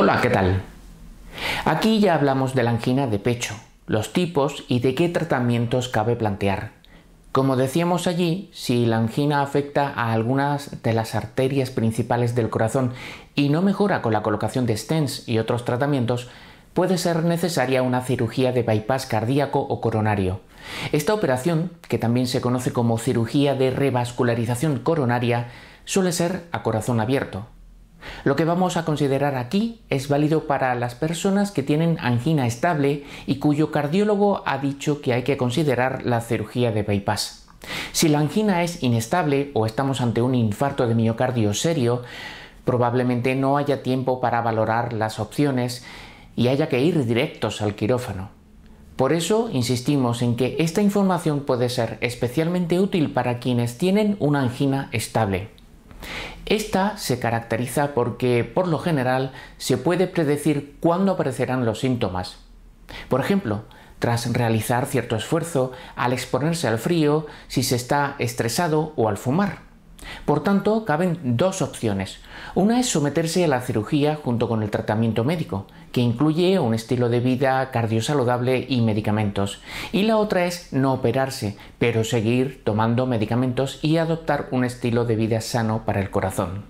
Hola, ¿qué tal? Aquí ya hablamos de la angina de pecho, los tipos y de qué tratamientos cabe plantear. Como decíamos allí, si la angina afecta a algunas de las arterias principales del corazón y no mejora con la colocación de stents y otros tratamientos, puede ser necesaria una cirugía de bypass cardíaco o coronario. Esta operación, que también se conoce como cirugía de revascularización coronaria, suele ser a corazón abierto, lo que vamos a considerar aquí es válido para las personas que tienen angina estable y cuyo cardiólogo ha dicho que hay que considerar la cirugía de bypass. Si la angina es inestable o estamos ante un infarto de miocardio serio, probablemente no haya tiempo para valorar las opciones y haya que ir directos al quirófano. Por eso insistimos en que esta información puede ser especialmente útil para quienes tienen una angina estable. Esta se caracteriza porque, por lo general, se puede predecir cuándo aparecerán los síntomas. Por ejemplo, tras realizar cierto esfuerzo, al exponerse al frío, si se está estresado o al fumar. Por tanto, caben dos opciones. Una es someterse a la cirugía junto con el tratamiento médico, que incluye un estilo de vida cardiosaludable y medicamentos. Y la otra es no operarse, pero seguir tomando medicamentos y adoptar un estilo de vida sano para el corazón.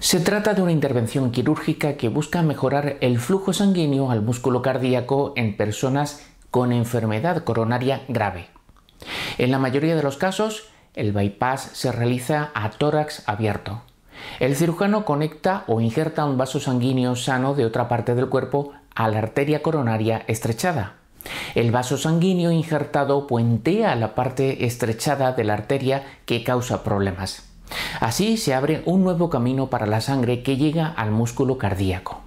Se trata de una intervención quirúrgica que busca mejorar el flujo sanguíneo al músculo cardíaco en personas con enfermedad coronaria grave. En la mayoría de los casos, el bypass se realiza a tórax abierto. El cirujano conecta o injerta un vaso sanguíneo sano de otra parte del cuerpo a la arteria coronaria estrechada. El vaso sanguíneo injertado puentea la parte estrechada de la arteria que causa problemas. Así se abre un nuevo camino para la sangre que llega al músculo cardíaco.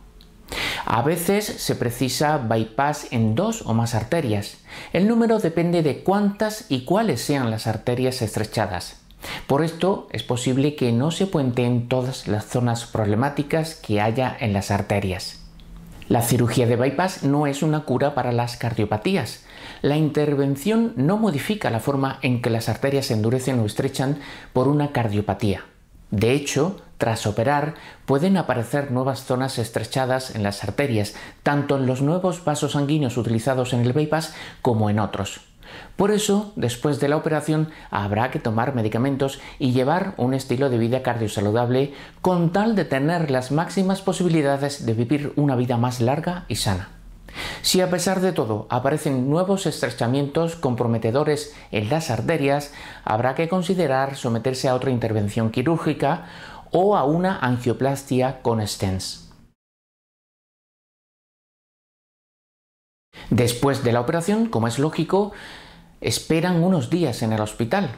A veces se precisa bypass en dos o más arterias. El número depende de cuántas y cuáles sean las arterias estrechadas. Por esto es posible que no se puenteen todas las zonas problemáticas que haya en las arterias. La cirugía de bypass no es una cura para las cardiopatías. La intervención no modifica la forma en que las arterias se endurecen o estrechan por una cardiopatía. De hecho, tras operar, pueden aparecer nuevas zonas estrechadas en las arterias, tanto en los nuevos vasos sanguíneos utilizados en el bypass como en otros. Por eso, después de la operación, habrá que tomar medicamentos y llevar un estilo de vida cardiosaludable con tal de tener las máximas posibilidades de vivir una vida más larga y sana. Si a pesar de todo aparecen nuevos estrechamientos comprometedores en las arterias, habrá que considerar someterse a otra intervención quirúrgica o a una angioplastia con stents. Después de la operación, como es lógico, esperan unos días en el hospital.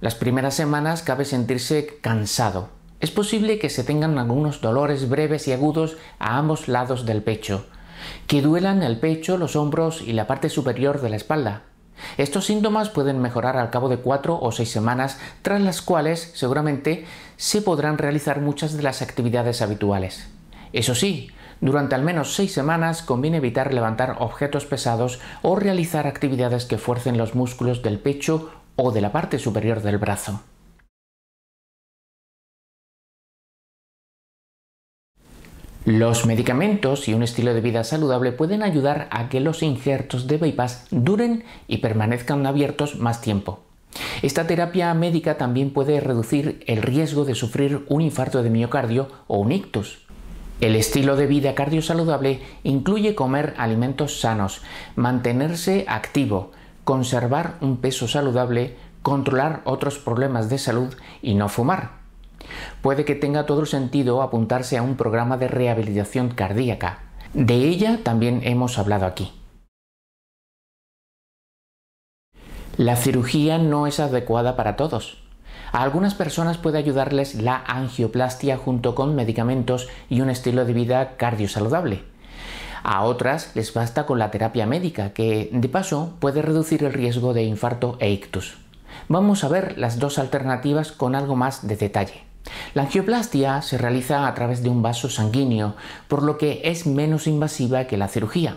Las primeras semanas cabe sentirse cansado. Es posible que se tengan algunos dolores breves y agudos a ambos lados del pecho, que duelan el pecho, los hombros y la parte superior de la espalda. Estos síntomas pueden mejorar al cabo de cuatro o seis semanas, tras las cuales seguramente se podrán realizar muchas de las actividades habituales. Eso sí, durante al menos seis semanas conviene evitar levantar objetos pesados o realizar actividades que fuercen los músculos del pecho o de la parte superior del brazo. Los medicamentos y un estilo de vida saludable pueden ayudar a que los injertos de bypass duren y permanezcan abiertos más tiempo. Esta terapia médica también puede reducir el riesgo de sufrir un infarto de miocardio o un ictus. El estilo de vida cardiosaludable incluye comer alimentos sanos, mantenerse activo, conservar un peso saludable, controlar otros problemas de salud y no fumar. Puede que tenga todo sentido apuntarse a un programa de rehabilitación cardíaca. De ella también hemos hablado aquí. La cirugía no es adecuada para todos. A algunas personas puede ayudarles la angioplastia junto con medicamentos y un estilo de vida cardiosaludable. A otras les basta con la terapia médica, que de paso puede reducir el riesgo de infarto e ictus. Vamos a ver las dos alternativas con algo más de detalle. La angioplastia se realiza a través de un vaso sanguíneo, por lo que es menos invasiva que la cirugía.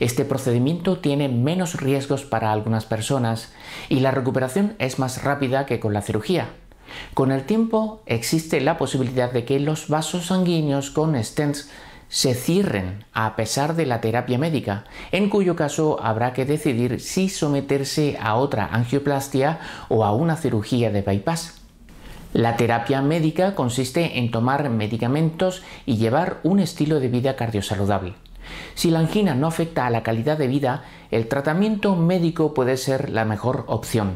Este procedimiento tiene menos riesgos para algunas personas y la recuperación es más rápida que con la cirugía. Con el tiempo existe la posibilidad de que los vasos sanguíneos con stents se cierren a pesar de la terapia médica, en cuyo caso habrá que decidir si someterse a otra angioplastia o a una cirugía de bypass. La terapia médica consiste en tomar medicamentos y llevar un estilo de vida cardiosaludable. Si la angina no afecta a la calidad de vida, el tratamiento médico puede ser la mejor opción.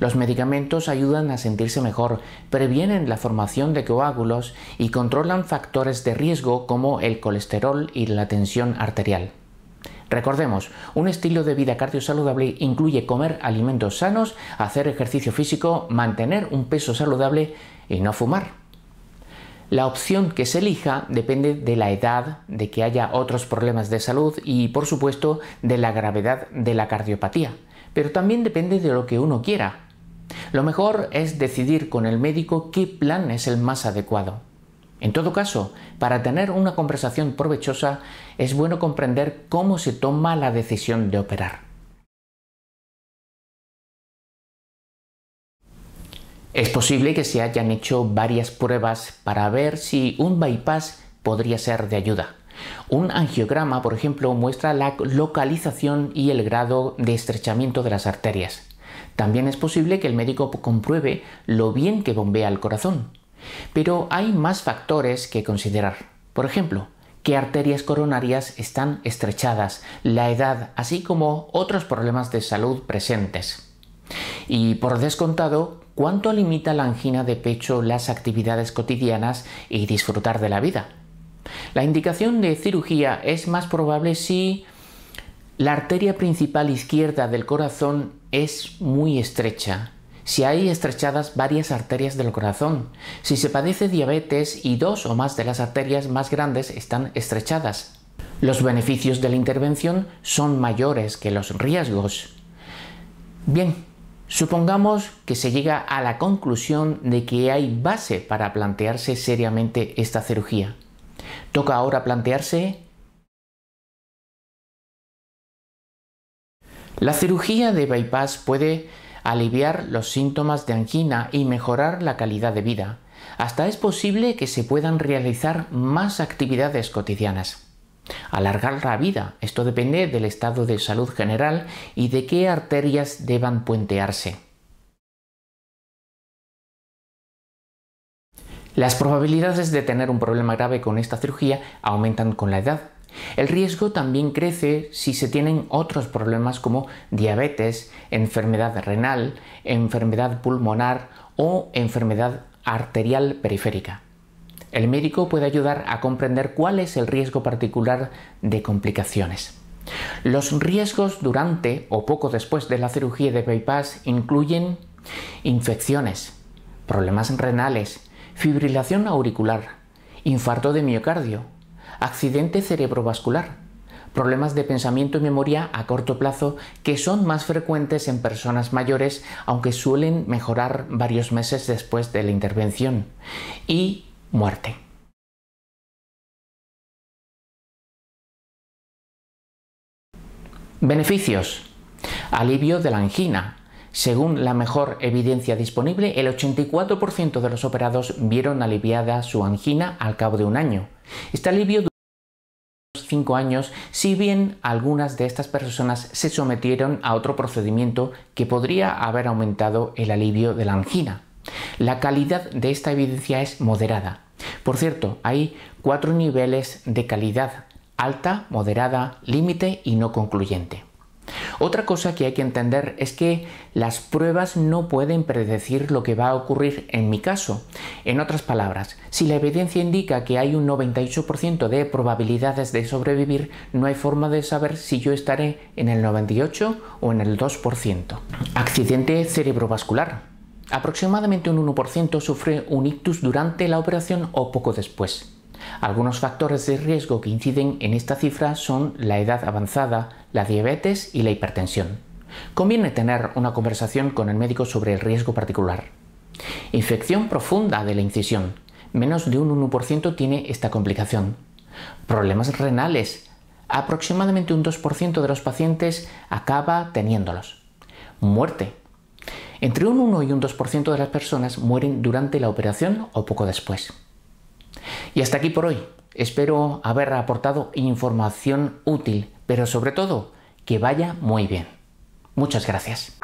Los medicamentos ayudan a sentirse mejor, previenen la formación de coágulos y controlan factores de riesgo como el colesterol y la tensión arterial. Recordemos, un estilo de vida cardiosaludable incluye comer alimentos sanos, hacer ejercicio físico, mantener un peso saludable y no fumar. La opción que se elija depende de la edad, de que haya otros problemas de salud y, por supuesto, de la gravedad de la cardiopatía. Pero también depende de lo que uno quiera. Lo mejor es decidir con el médico qué plan es el más adecuado. En todo caso, para tener una conversación provechosa es bueno comprender cómo se toma la decisión de operar. Es posible que se hayan hecho varias pruebas para ver si un bypass podría ser de ayuda. Un angiograma, por ejemplo, muestra la localización y el grado de estrechamiento de las arterias. También es posible que el médico compruebe lo bien que bombea el corazón. Pero hay más factores que considerar. Por ejemplo, qué arterias coronarias están estrechadas, la edad, así como otros problemas de salud presentes. Y por descontado, cuánto limita la angina de pecho las actividades cotidianas y disfrutar de la vida. La indicación de cirugía es más probable si la arteria principal izquierda del corazón es muy estrecha si hay estrechadas varias arterias del corazón, si se padece diabetes y dos o más de las arterias más grandes están estrechadas. Los beneficios de la intervención son mayores que los riesgos. Bien, supongamos que se llega a la conclusión de que hay base para plantearse seriamente esta cirugía. Toca ahora plantearse La cirugía de bypass puede aliviar los síntomas de angina y mejorar la calidad de vida. Hasta es posible que se puedan realizar más actividades cotidianas. Alargar la vida, esto depende del estado de salud general y de qué arterias deban puentearse. Las probabilidades de tener un problema grave con esta cirugía aumentan con la edad, el riesgo también crece si se tienen otros problemas como diabetes, enfermedad renal, enfermedad pulmonar o enfermedad arterial periférica. El médico puede ayudar a comprender cuál es el riesgo particular de complicaciones. Los riesgos durante o poco después de la cirugía de bypass incluyen infecciones, problemas renales, fibrilación auricular, infarto de miocardio, accidente cerebrovascular, problemas de pensamiento y memoria a corto plazo que son más frecuentes en personas mayores, aunque suelen mejorar varios meses después de la intervención, y muerte. Beneficios. Alivio de la angina. Según la mejor evidencia disponible, el 84% de los operados vieron aliviada su angina al cabo de un año. Este alivio años, si bien algunas de estas personas se sometieron a otro procedimiento que podría haber aumentado el alivio de la angina. La calidad de esta evidencia es moderada. Por cierto, hay cuatro niveles de calidad alta, moderada, límite y no concluyente. Otra cosa que hay que entender es que las pruebas no pueden predecir lo que va a ocurrir en mi caso. En otras palabras, si la evidencia indica que hay un 98% de probabilidades de sobrevivir, no hay forma de saber si yo estaré en el 98 o en el 2%. Accidente cerebrovascular. Aproximadamente un 1% sufre un ictus durante la operación o poco después. Algunos factores de riesgo que inciden en esta cifra son la edad avanzada, la diabetes y la hipertensión. Conviene tener una conversación con el médico sobre el riesgo particular. Infección profunda de la incisión. Menos de un 1% tiene esta complicación. Problemas renales. Aproximadamente un 2% de los pacientes acaba teniéndolos. Muerte. Entre un 1 y un 2% de las personas mueren durante la operación o poco después. Y hasta aquí por hoy. Espero haber aportado información útil, pero sobre todo que vaya muy bien. Muchas gracias.